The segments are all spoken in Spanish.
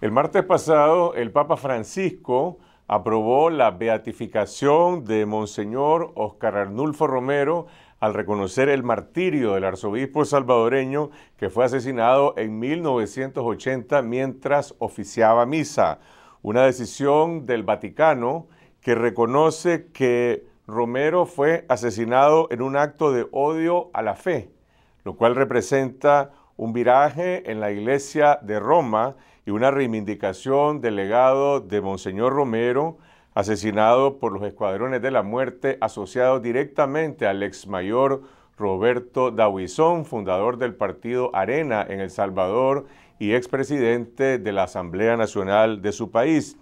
El martes pasado, el Papa Francisco aprobó la beatificación de Monseñor Oscar Arnulfo Romero al reconocer el martirio del arzobispo salvadoreño que fue asesinado en 1980 mientras oficiaba misa. Una decisión del Vaticano que reconoce que Romero fue asesinado en un acto de odio a la fe, lo cual representa un viraje en la Iglesia de Roma y una reivindicación del legado de Monseñor Romero, asesinado por los escuadrones de la muerte asociado directamente al exmayor Roberto Dawison, fundador del partido Arena en El Salvador y expresidente de la Asamblea Nacional de su país.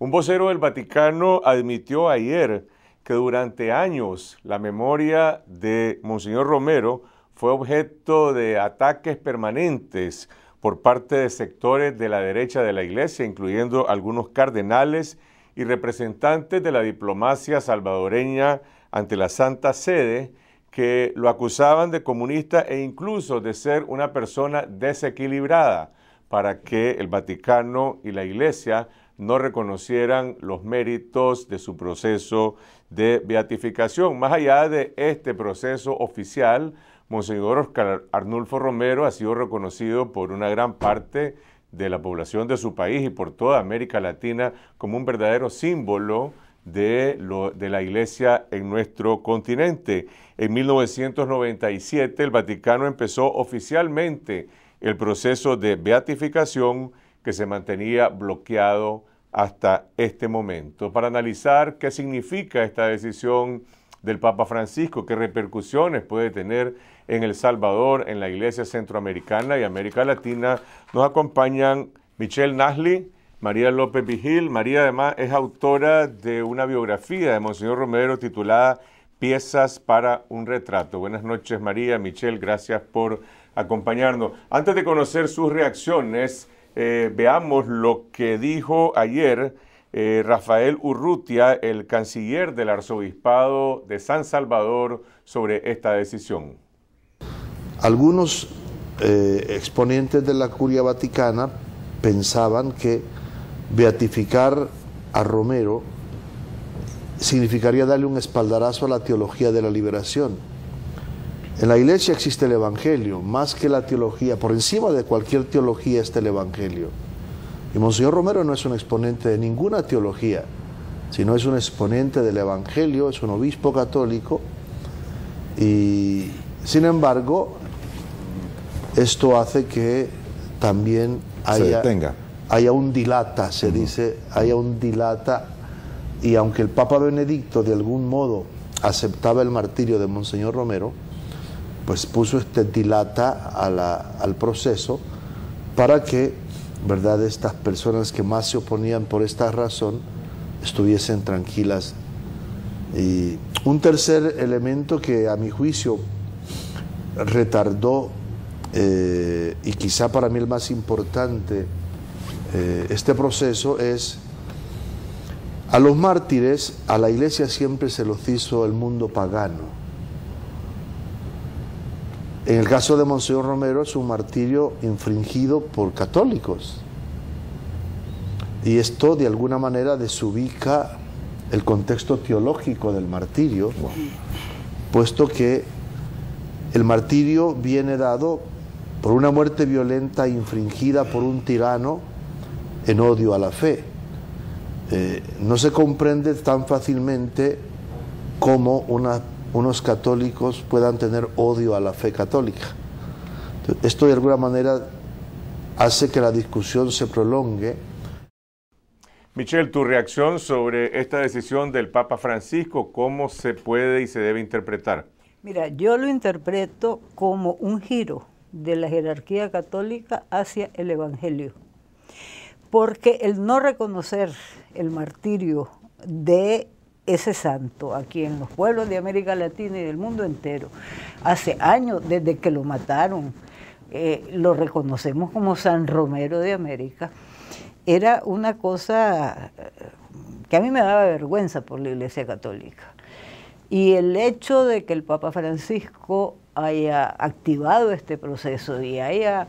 Un vocero del Vaticano admitió ayer que durante años la memoria de Monseñor Romero fue objeto de ataques permanentes por parte de sectores de la derecha de la Iglesia, incluyendo algunos cardenales y representantes de la diplomacia salvadoreña ante la Santa Sede, que lo acusaban de comunista e incluso de ser una persona desequilibrada para que el Vaticano y la Iglesia no reconocieran los méritos de su proceso de beatificación. Más allá de este proceso oficial, Monseñor Oscar Arnulfo Romero ha sido reconocido por una gran parte de la población de su país y por toda América Latina como un verdadero símbolo de, de, la Iglesia en nuestro continente. En 1997 el Vaticano empezó oficialmente el proceso de beatificación que se mantenía bloqueado hasta este momento. Para analizar qué significa esta decisión del Papa Francisco, qué repercusiones puede tener en El Salvador, en la Iglesia Centroamericana y América Latina. Nos acompañan Michelle Nasli, María López Vigil. María además es autora de una biografía de Monseñor Romero titulada Piezas para un retrato. Buenas noches María, Michelle, gracias por acompañarnos. Antes de conocer sus reacciones, eh, veamos lo que dijo ayer eh, Rafael Urrutia, el canciller del arzobispado de San Salvador, sobre esta decisión. Algunos eh, exponentes de la curia vaticana pensaban que beatificar a Romero significaría darle un espaldarazo a la teología de la liberación. En la iglesia existe el Evangelio, más que la teología, por encima de cualquier teología está el Evangelio. Y Monseñor Romero no es un exponente de ninguna teología, sino es un exponente del Evangelio, es un obispo católico, y sin embargo esto hace que también haya, un dilata, se dice, haya un dilata, y aunque el Papa Benedicto de algún modo aceptaba el martirio de Monseñor Romero, pues puso este dilata al proceso para que, ¿verdad?, estas personas que más se oponían por esta razón estuviesen tranquilas. Y un tercer elemento que a mi juicio retardó eh, y quizá para mí el más importante, eh, este proceso es, a los mártires, a la iglesia siempre se los hizo el mundo pagano. En el caso de Monseñor Romero es un martirio infringido por católicos. Y esto de alguna manera desubica el contexto teológico del martirio, puesto que el martirio viene dado por una muerte violenta infringida por un tirano en odio a la fe. Eh, no se comprende tan fácilmente cómo unos católicos puedan tener odio a la fe católica. Esto de alguna manera hace que la discusión se prolongue. Michelle, tu reacción sobre esta decisión del Papa Francisco, ¿cómo se puede y se debe interpretar? Mira, yo lo interpreto como un giro de la jerarquía católica hacia el Evangelio. Porque el no reconocer el martirio de ese santo aquí en los pueblos de América Latina y del mundo entero, hace años desde que lo mataron, eh, lo reconocemos como San Romero de América, era una cosa eh, que a mí me daba vergüenza por la Iglesia Católica. Y el hecho de que el Papa Francisco haya activado este proceso y haya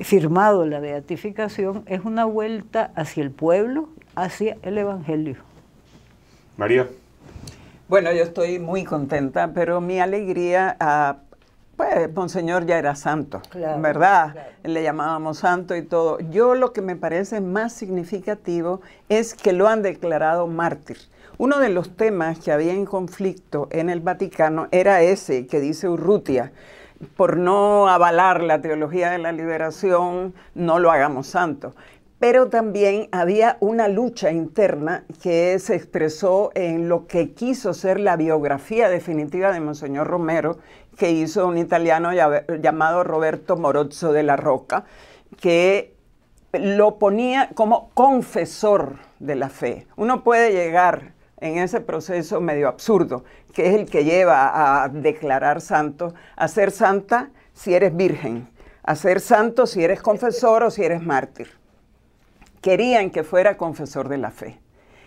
firmado la beatificación, es una vuelta hacia el pueblo, hacia el Evangelio. María. Bueno, yo estoy muy contenta, pero mi alegría ah, pues Monseñor ya era santo, ¿verdad? Le llamábamos santo y todo. Yo lo que me parece más significativo es que lo han declarado mártir. Uno de los temas que había en conflicto en el Vaticano era ese que dice Urrutia, por no avalar la teología de la liberación, no lo hagamos santo. Pero también había una lucha interna que se expresó en lo que quiso ser la biografía definitiva de Monseñor Romero, que hizo un italiano llamado Roberto Morozzo de la Roca, que lo ponía como confesor de la fe. Uno puede llegar en ese proceso medio absurdo, que es el que lleva a declarar santo, a ser santa si eres virgen, a ser santo si eres confesor o si eres mártir. Querían que fuera confesor de la fe.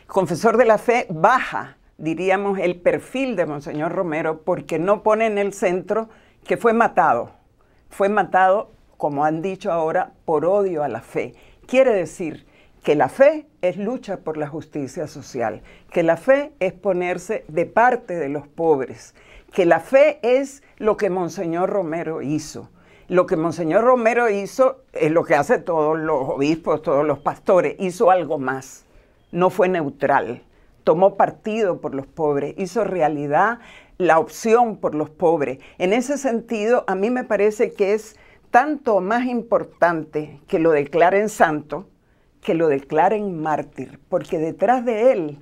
Confesor de la fe baja, diríamos, el perfil de Monseñor Romero porque no pone en el centro que fue matado. Fue matado, como han dicho ahora, por odio a la fe. Quiere decir que la fe es lucha por la justicia social, que la fe es ponerse de parte de los pobres, que la fe es lo que Monseñor Romero hizo. Lo que Monseñor Romero hizo es lo que hacen todos los obispos, todos los pastores, hizo algo más, no fue neutral, tomó partido por los pobres, hizo realidad la opción por los pobres. En ese sentido, a mí me parece que es tanto más importante que lo declaren santo, que lo declaren mártir, porque detrás de él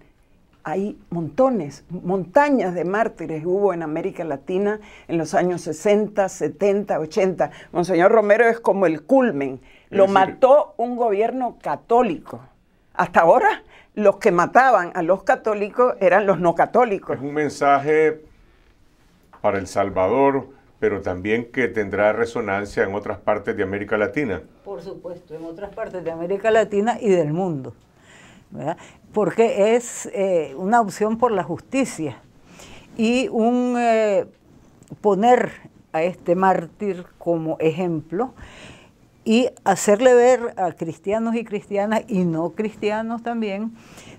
hay montones, montañas de mártires hubo en América Latina en los años 60, 70, 80. Monseñor Romero es como el culmen. Lo mató un gobierno católico. Hasta ahora los que mataban a los católicos eran los no católicos. Es un mensaje para El Salvador, pero también que tendrá resonancia en otras partes de América Latina. Por supuesto, en otras partes de América Latina y del mundo, porque es eh, una opción por la justicia y un eh, poner a este mártir como ejemplo y hacerle ver a cristianos y cristianas y no cristianos también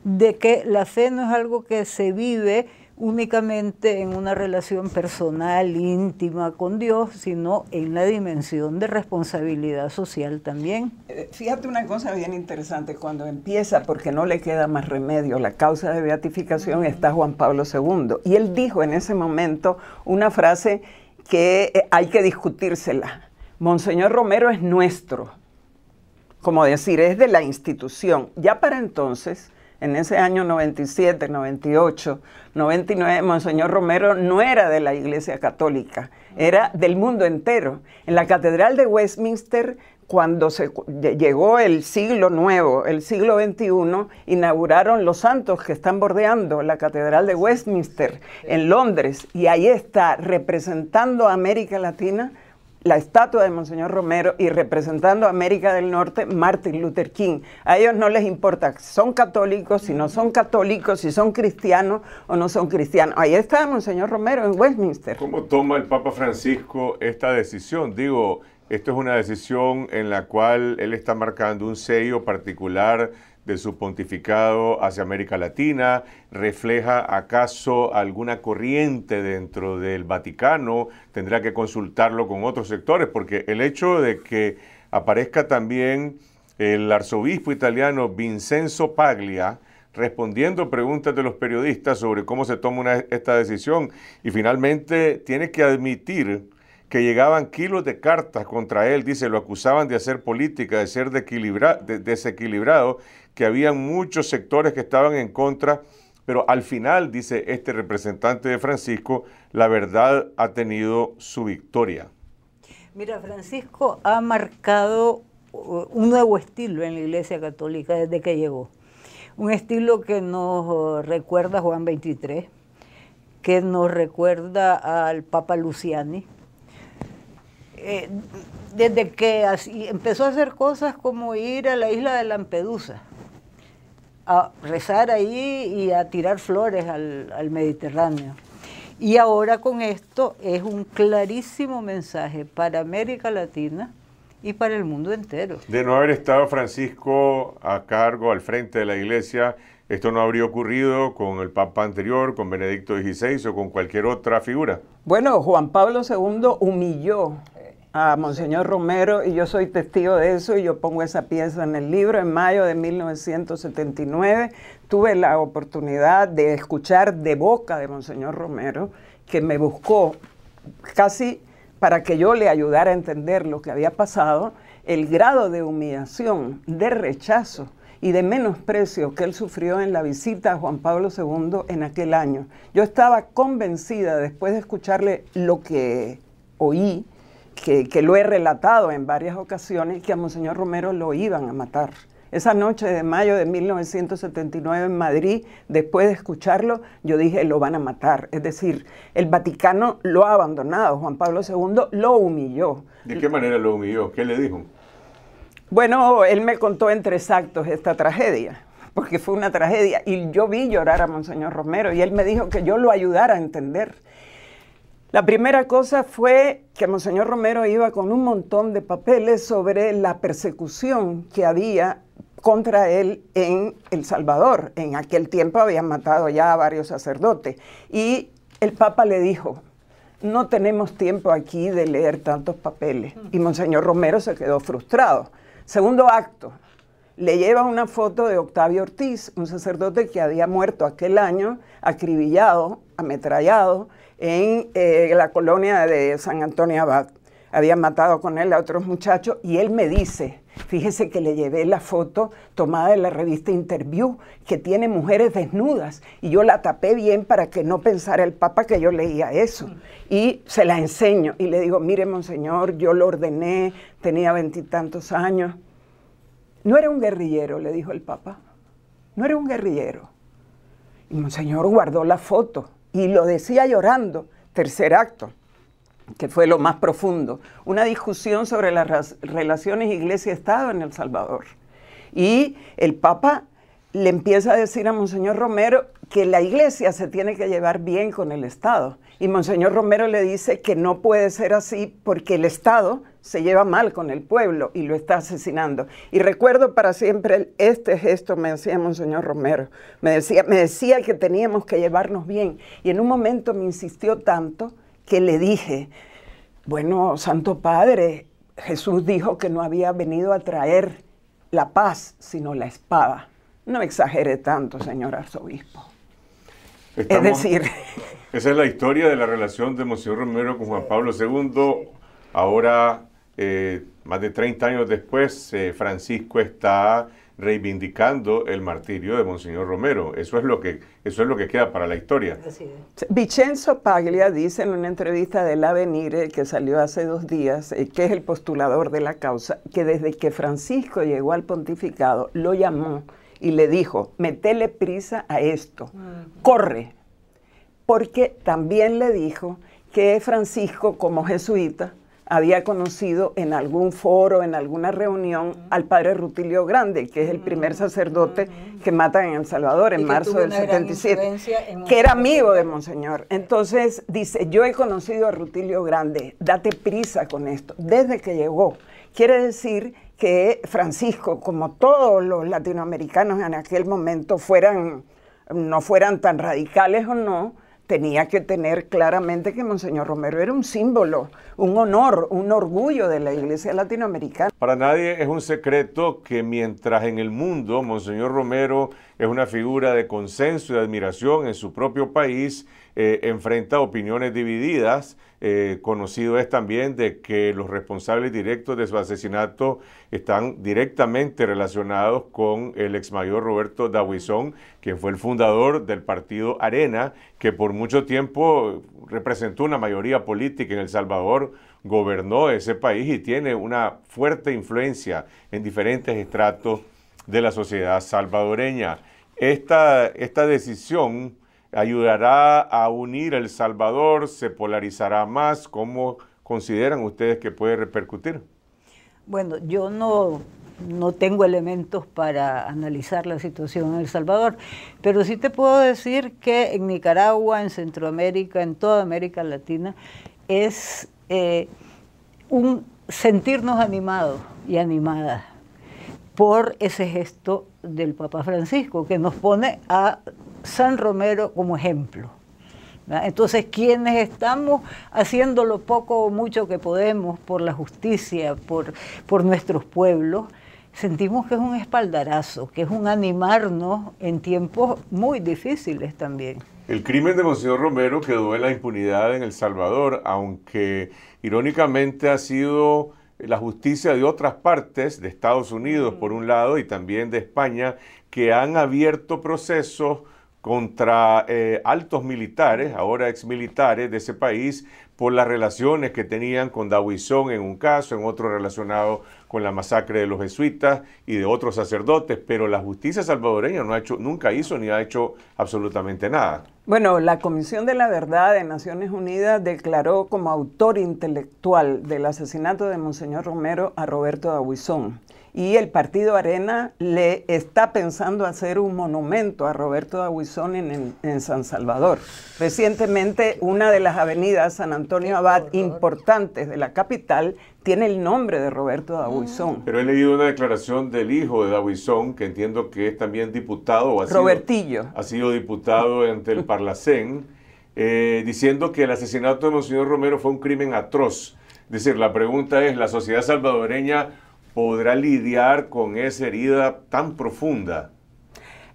de que la fe no es algo que se vive únicamente en una relación personal, íntima con Dios, sino en la dimensión de responsabilidad social también. Eh, fíjate una cosa bien interesante, cuando empieza, porque no le queda más remedio, la causa de beatificación está Juan Pablo II, y él dijo en ese momento una frase que eh, hay que discutírsela. Monseñor Romero es nuestro, como decir, es de la institución. Ya para entonces en ese año 97, 98, 99, Monseñor Romero no era de la Iglesia Católica, era del mundo entero. En la Catedral de Westminster, cuando se, llegó el siglo nuevo, el siglo XXI, inauguraron los santos que están bordeando la Catedral de Westminster en Londres, y ahí está representando a América Latina la estatua de Monseñor Romero y representando a América del Norte, Martin Luther King. A ellos no les importa si son católicos, si no son católicos, si son cristianos o no son cristianos. Ahí está Monseñor Romero en Westminster. ¿Cómo toma el Papa Francisco esta decisión? Digo, esto es una decisión en la cual él está marcando un sello particular de su pontificado hacia América Latina? ¿Refleja acaso alguna corriente dentro del Vaticano? ¿Tendrá que consultarlo con otros sectores? Porque el hecho de que aparezca también el arzobispo italiano Vincenzo Paglia, respondiendo preguntas de los periodistas sobre cómo se toma esta decisión y finalmente tiene que admitir que llegaban kilos de cartas contra él, dice, lo acusaban de hacer política, de ser desequilibrado, que habían muchos sectores que estaban en contra, pero al final, dice este representante de Francisco, la verdad ha tenido su victoria. Mira, Francisco ha marcado uh, un nuevo estilo en la Iglesia Católica desde que llegó. Un estilo que nos recuerda a Juan 23, que nos recuerda al Papa Luciani, eh, desde que empezó a hacer cosas como ir a la isla de Lampedusa, a rezar ahí y a tirar flores al, al Mediterráneo. Y ahora con esto es un clarísimo mensaje para América Latina y para el mundo entero. De no haber estado Francisco a cargo, al frente de la iglesia, esto no habría ocurrido con el Papa anterior, con Benedicto XVI o con cualquier otra figura. Bueno, Juan Pablo II humilló a Monseñor Romero y yo soy testigo de eso y yo pongo esa pieza en el libro. En mayo de 1979 tuve la oportunidad de escuchar de boca de Monseñor Romero, que me buscó casi para que yo le ayudara a entender lo que había pasado, el grado de humillación, de rechazo y de menosprecio que él sufrió en la visita a Juan Pablo II en aquel año. Yo estaba convencida, después de escucharle lo que oí, que, lo he relatado en varias ocasiones, que a Monseñor Romero lo iban a matar. Esa noche de mayo de 1979 en Madrid, después de escucharlo, yo dije, lo van a matar. Es decir, el Vaticano lo ha abandonado, Juan Pablo II lo humilló. ¿De qué manera lo humilló? ¿Qué le dijo? Bueno, él me contó en tres actos esta tragedia porque fue una tragedia. Y yo vi llorar a Monseñor Romero y él me dijo que yo lo ayudara a entender. La primera cosa fue que Monseñor Romero iba con un montón de papeles sobre la persecución que había contra él en El Salvador. En aquel tiempo habían matado ya a varios sacerdotes. Y el Papa le dijo, no tenemos tiempo aquí de leer tantos papeles. Y Monseñor Romero se quedó frustrado. Segundo acto, le lleva una foto de Octavio Ortiz, un sacerdote que había muerto aquel año, acribillado, ametrallado, en eh, la colonia de San Antonio Abad. Había matado con él a otros muchachos y él me dice, fíjese que le llevé la foto tomada de la revista Interview, que tiene mujeres desnudas, y yo la tapé bien para que no pensara el Papa que yo leía eso. Y se la enseño y le digo, mire, monseñor, yo lo ordené, tenía veintitantos años. No era un guerrillero, le dijo el Papa, no era un guerrillero. Y monseñor guardó la foto y lo decía llorando, tercer acto, que fue lo más profundo, una discusión sobre las relaciones iglesia-estado en El Salvador. Y el Papa le empieza a decir a Monseñor Romero, que la iglesia se tiene que llevar bien con el Estado. Y Monseñor Romero le dice que no puede ser así porque el Estado se lleva mal con el pueblo y lo está asesinando. Y recuerdo para siempre este gesto, me decía Monseñor Romero, me decía, me decía que teníamos que llevarnos bien. Y en un momento me insistió tanto que le dije, bueno, Santo Padre, Jesús dijo que no había venido a traer la paz, sino la espada. No exagere tanto, señor arzobispo es decir... Esa es la historia de la relación de Monseñor Romero con Juan Pablo II. Ahora, eh, más de 30 años después, eh, Francisco está reivindicando el martirio de Monseñor Romero. Eso es lo que, eso es lo que queda para la historia. Vicenzo Paglia dice en una entrevista del Avenir, eh, que salió hace dos días, que es el postulador de la causa, que desde que Francisco llegó al pontificado lo llamó y le dijo, metele prisa a esto, corre. Porque también le dijo que Francisco, como jesuita, había conocido en algún foro, en alguna reunión, al padre Rutilio Grande, que es el primer sacerdote que matan en El Salvador en marzo del 77, que era amigo de Monseñor. Entonces dice, yo he conocido a Rutilio Grande, date prisa con esto, desde que llegó. Quiere decir que Francisco, como todos los latinoamericanos en aquel momento, fueran, no fueran tan radicales o no, tenía que tener claramente que Monseñor Romero era un símbolo, un honor, un orgullo de la Iglesia latinoamericana. Para nadie es un secreto que mientras en el mundo Monseñor Romero es una figura de consenso y de admiración en su propio país, eh, enfrenta opiniones divididas eh, conocido es también de que los responsables directos de su asesinato están directamente relacionados con el exmayor Roberto Dawison, quien fue el fundador del partido Arena, que por mucho tiempo representó una mayoría política en El Salvador, gobernó ese país y tiene una fuerte influencia en diferentes estratos de la sociedad salvadoreña. esta decisión ayudará a unir El Salvador, se polarizará más, ¿cómo consideran ustedes que puede repercutir? Bueno, yo no, no tengo elementos para analizar la situación en El Salvador, pero sí te puedo decir que en Nicaragua, en Centroamérica, en toda América Latina, es eh, un sentirnos animados y animadas por ese gesto del Papa Francisco, que nos pone a San Romero como ejemplo. Entonces, quienes estamos haciendo lo poco o mucho que podemos por la justicia, por, por nuestros pueblos, sentimos que es un espaldarazo, que es un animarnos en tiempos muy difíciles también. El crimen de Monseñor Romero quedó en la impunidad en El Salvador, aunque irónicamente ha sido la justicia de otras partes, de Estados Unidos por mm. un lado y también de España, que han abierto procesos contra eh, altos militares, ahora ex militares de ese país, por las relaciones que tenían con Dawison en un caso, en otro relacionado con la masacre de los jesuitas y de otros sacerdotes, pero la justicia salvadoreña no ha hecho, nunca hizo ni ha hecho absolutamente nada. Bueno, la Comisión de la Verdad de Naciones Unidas declaró como autor intelectual del asesinato de Monseñor Romero a Roberto Dawison y el Partido Arena le está pensando hacer un monumento a Roberto Aguizón en, San Salvador. Recientemente, una de las avenidas San Antonio Abad importantes de la capital tiene el nombre de Roberto Dabuizón. Ah. Pero he leído una declaración del hijo de Dabuizón, que entiendo que es también diputado. ha Robertillo. ha sido diputado ante el Parlacén, eh, diciendo que el asesinato de Monsignor Romero fue un crimen atroz. Es decir, la pregunta es, ¿la sociedad salvadoreña podrá lidiar con esa herida tan profunda?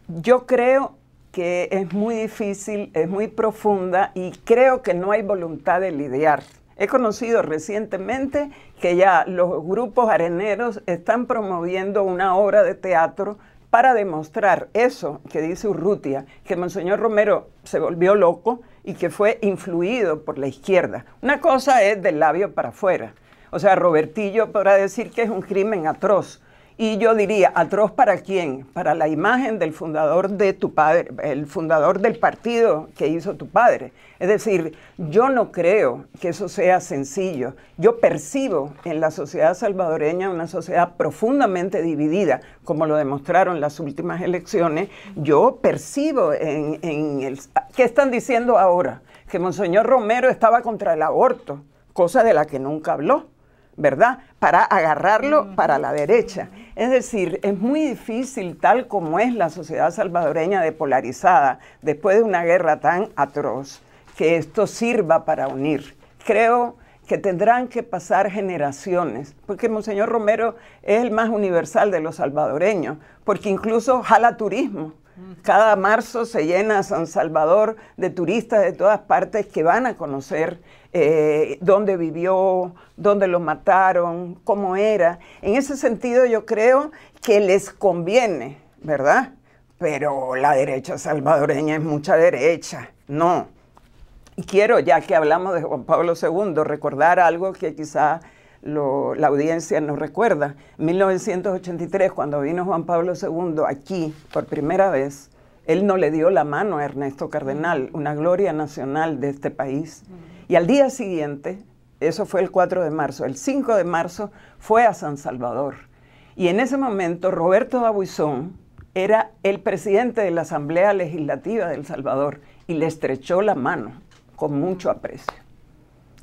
Yo creo que es muy difícil, es muy profunda y creo que no hay voluntad de lidiar. He conocido recientemente que ya los grupos areneros están promoviendo una obra de teatro para demostrar eso que dice Urrutia, que Monseñor Romero se volvió loco y que fue influido por la izquierda. Una cosa es del labio para afuera, o sea, Robertillo podrá decir que es un crimen atroz. Y yo diría, atroz para quién? Para la imagen del fundador de tu padre, el fundador del partido que hizo tu padre. Es decir, yo no creo que eso sea sencillo. Yo percibo en la sociedad salvadoreña una sociedad profundamente dividida, como lo demostraron las últimas elecciones. Yo percibo en, en el... ¿Qué están diciendo ahora? Que Monseñor Romero estaba contra el aborto, cosa de la que nunca habló. ¿verdad? Para agarrarlo para la derecha. Es decir, es muy difícil, tal como es la sociedad salvadoreña depolarizada, después de una guerra tan atroz, que esto sirva para unir. Creo que tendrán que pasar generaciones, porque Monseñor Romero es el más universal de los salvadoreños, porque incluso jala turismo. Cada marzo se llena San Salvador de turistas de todas partes que van a conocer eh, dónde vivió, dónde lo mataron, cómo era. En ese sentido yo creo que les conviene, ¿verdad? Pero la derecha salvadoreña es mucha derecha, no. Y quiero, ya que hablamos de Juan Pablo II, recordar algo que quizá la audiencia no recuerda. 1983, cuando vino Juan Pablo II aquí por primera vez, él no le dio la mano a Ernesto Cardenal, una gloria nacional de este país. Y al día siguiente, eso fue el 4 de marzo, el 5 de marzo fue a San Salvador. Y en ese momento Roberto Dabuizón era el presidente de la Asamblea Legislativa de El Salvador y le estrechó la mano con mucho aprecio.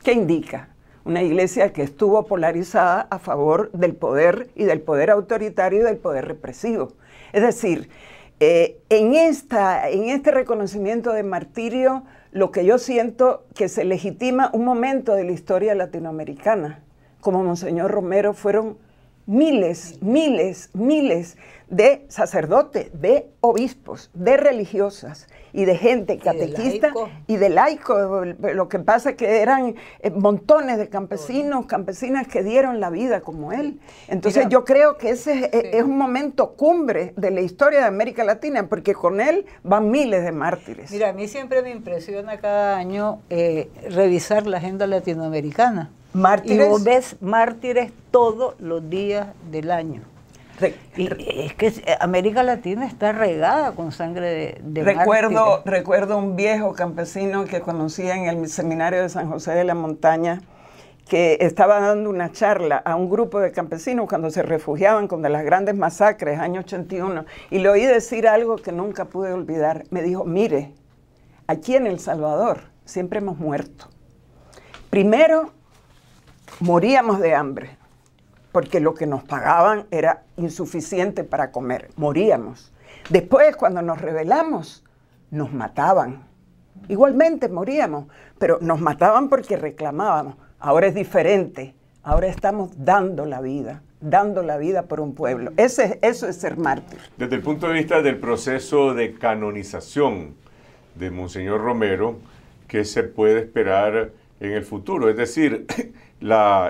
¿Qué indica? Una iglesia que estuvo polarizada a favor del poder y del poder autoritario y del poder represivo. Es decir, eh, en, esta, en este reconocimiento de martirio, lo que yo siento que se legitima un momento de la historia latinoamericana. Como Monseñor Romero fueron miles, miles, miles de sacerdotes, de obispos, de religiosas, y de gente catequista y de Laico. Lo que pasa es que eran eh, montones de campesinos, campesinas que dieron la vida como él. Entonces yo creo que ese es, un momento cumbre de la historia de América Latina, porque con él van miles de mártires. Mira, a mí siempre me impresiona cada año eh, revisar la agenda latinoamericana. Mártires. Y ves mártires todos los días del año es que América Latina está regada con sangre de, recuerdo Recuerdo un viejo campesino que conocía en el seminario de San José de la Montaña, que estaba dando una charla a un grupo de campesinos cuando se refugiaban con las grandes masacres, año 81, y le oí decir algo que nunca pude olvidar. Me dijo, mire, aquí en El Salvador siempre hemos muerto. Primero, moríamos de hambre porque lo que nos pagaban era insuficiente para comer, moríamos. Después, cuando nos rebelamos, nos mataban. Igualmente moríamos, pero nos mataban porque reclamábamos. Ahora es diferente, ahora estamos dando la vida dando la vida por un pueblo. Ese, eso es ser mártir. Desde el punto de vista del proceso de canonización de Monseñor Romero, ¿qué se puede esperar en el futuro? Es decir, la,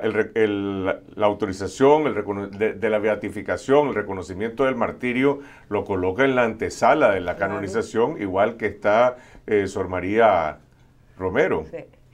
autorización el de, la beatificación, el reconocimiento del martirio, lo coloca en la antesala de la canonización, igual que está eh, Sor María Romero,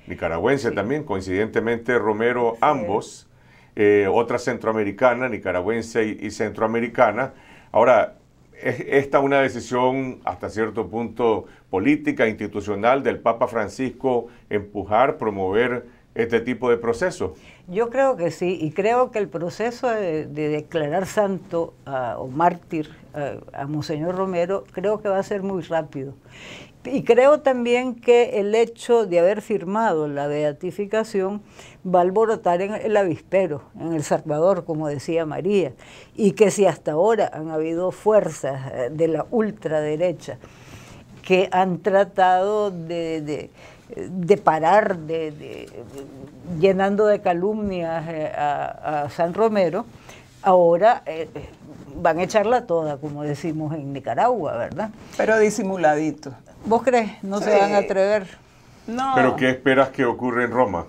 nicaragüense también, coincidentemente Romero ambos, eh, otra centroamericana, nicaragüense y, centroamericana. Ahora, esta una decisión hasta cierto punto política, institucional del Papa Francisco, empujar, promover este tipo de proceso? Yo creo que sí, y creo que el proceso de, declarar santo o mártir eh, a Monseñor Romero creo que va a ser muy rápido. Y creo también que el hecho de haber firmado la beatificación va a alborotar en el avispero, en El Salvador, como decía María, y que si hasta ahora han habido fuerzas eh, de la ultraderecha que han tratado de de parar, de, llenando de calumnias eh, a, San Romero, ahora eh, van a echarla toda, como decimos en Nicaragua, ¿verdad? Pero disimuladito. ¿Vos crees? No se van a atrever. No. Pero ¿qué esperas que ocurra en Roma?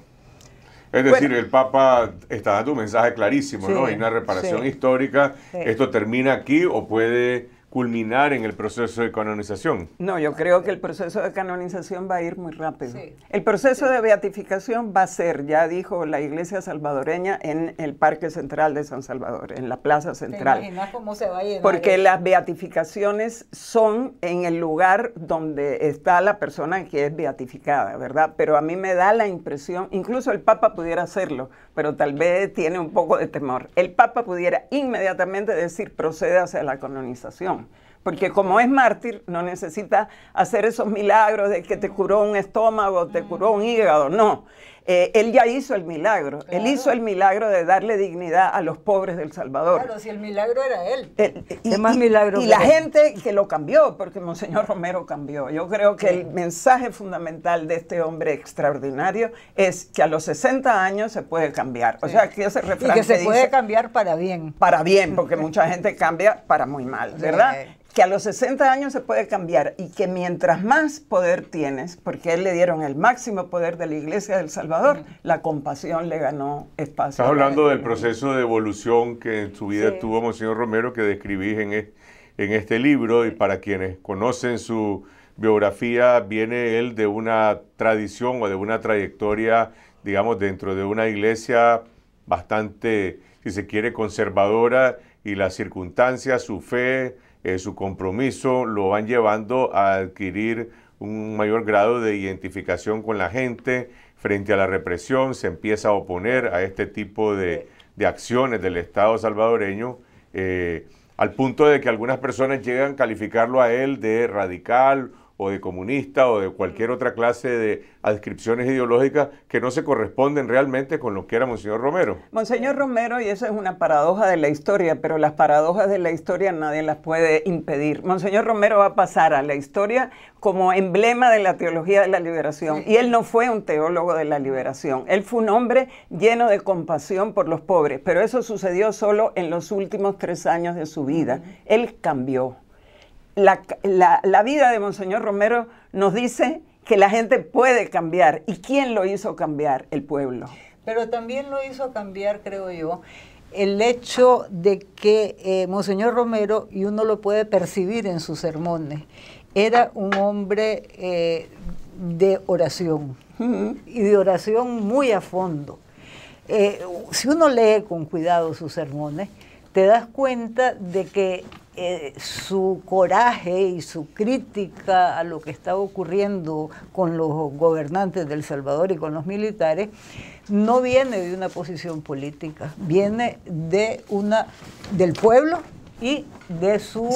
Es decir, el Papa está dando un mensaje clarísimo, ¿no? Hay una reparación histórica. ¿Esto termina aquí o puede culminar en el proceso de canonización. No, yo creo que el proceso de canonización va a ir muy rápido. El proceso de beatificación va a ser, ya dijo la iglesia salvadoreña, en el Parque Central de San Salvador, en la Plaza Central. cómo se va a Porque las beatificaciones son en el lugar donde está la persona que es beatificada, ¿verdad? Pero a mí me da la impresión, incluso el Papa pudiera hacerlo, pero tal vez tiene un poco de temor. El Papa pudiera inmediatamente decir procede hacia la canonización porque como es mártir, no necesita hacer esos milagros de que te curó un estómago, te curó un hígado, no. Eh, él ya hizo el milagro, él hizo el milagro de darle dignidad a los pobres del Salvador. Claro, si el milagro era él. y, ¿Qué más milagro y, la gente que lo cambió, porque Monseñor Romero cambió. Yo creo que el mensaje fundamental de este hombre extraordinario es que a los 60 años se puede cambiar. O sea, que se y que se puede cambiar para bien. Para bien, porque mucha gente cambia para muy mal, ¿verdad? que a los 60 años se puede cambiar y que mientras más poder tienes, porque él le dieron el máximo poder de la Iglesia del Salvador, la compasión le ganó espacio. Estás hablando del proceso de evolución que en su vida tuvo Monseñor Romero, que describís en, en este libro, y para quienes conocen su biografía, viene él de una tradición o de una trayectoria, digamos, dentro de una iglesia bastante, si se quiere, conservadora, y las circunstancias, su fe, eh, su compromiso lo van llevando a adquirir un mayor grado de identificación con la gente frente a la represión, se empieza a oponer a este tipo de, de acciones del Estado salvadoreño, eh, al punto de que algunas personas llegan a calificarlo a él de radical o de comunista o de cualquier otra clase de adscripciones ideológicas que no se corresponden realmente con lo que era Monseñor Romero. Monseñor Romero, y eso es una paradoja de la historia, pero las paradojas de la historia nadie las puede impedir. Monseñor Romero va a pasar a la historia como emblema de la teología de la liberación, y él no fue un teólogo de la liberación, él fue un hombre lleno de compasión por los pobres, pero eso sucedió solo en los últimos tres años de su vida. Él cambió la, vida de Monseñor Romero nos dice que la gente puede cambiar. ¿Y quién lo hizo cambiar? El pueblo. Pero también lo hizo cambiar, creo yo, el hecho de que eh, Monseñor Romero, y uno lo puede percibir en sus sermones, era un hombre eh, de oración, y de oración muy a fondo. Eh, si uno lee con cuidado sus sermones, te das cuenta de que eh, su coraje y su crítica a lo que está ocurriendo con los gobernantes del El Salvador y con los militares, no viene de una posición política, viene de una, del pueblo y de su,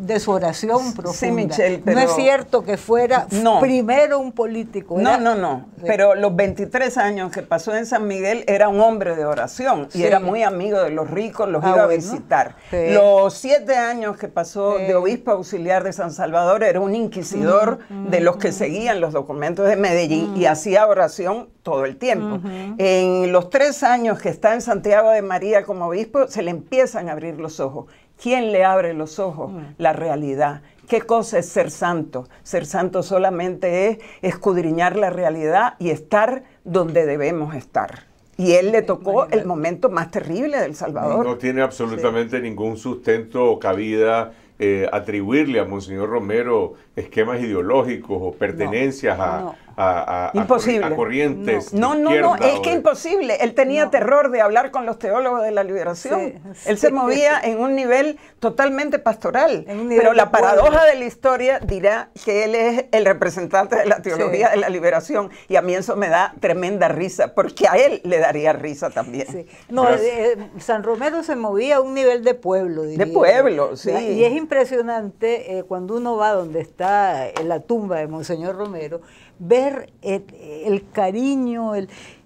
de su oración profunda. Sí, Michelle, No es cierto que fuera primero un político. No, no, no. Pero los 23 años que pasó en San Miguel era un hombre de oración y era muy amigo de los ricos, los ah, iba a visitar. Los siete años que pasó de obispo auxiliar de San Salvador era un inquisidor de los que seguían los documentos de Medellín y hacía oración todo el tiempo. En los tres años que está en Santiago de María como obispo, se le empiezan a abrir los ojos ¿Quién le abre los ojos? La realidad. ¿Qué cosa es ser santo? Ser santo solamente es escudriñar la realidad y estar donde debemos estar. Y él le tocó el momento más terrible del Salvador. No tiene absolutamente ningún sustento o cabida eh, atribuirle a Monseñor Romero esquemas ideológicos o pertenencias a a, imposible. corrientes. No, no, no, es que imposible. Él tenía terror de hablar con los teólogos de la liberación. Él se movía en un nivel totalmente pastoral. pero la paradoja de la historia dirá que él es el representante de la teología de la liberación. Y a mí eso me da tremenda risa, porque a él le daría risa también. No, eh, eh, San Romero se movía a un nivel de pueblo. De pueblo, sí. Y es impresionante eh, cuando uno va donde está la tumba de Monseñor Romero ver el, cariño,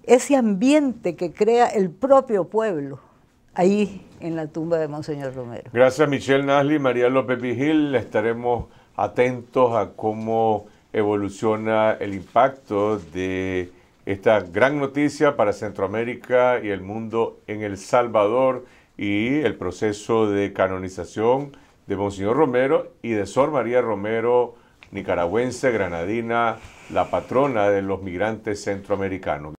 ese ambiente que crea el propio pueblo ahí en la tumba de Monseñor Romero. Gracias Michelle Nasli, María López Vigil, estaremos atentos a cómo evoluciona el impacto de esta gran noticia para Centroamérica y el mundo en El Salvador y el proceso de canonización de Monseñor Romero y de Sor María Romero, nicaragüense, granadina, la patrona de los migrantes centroamericanos.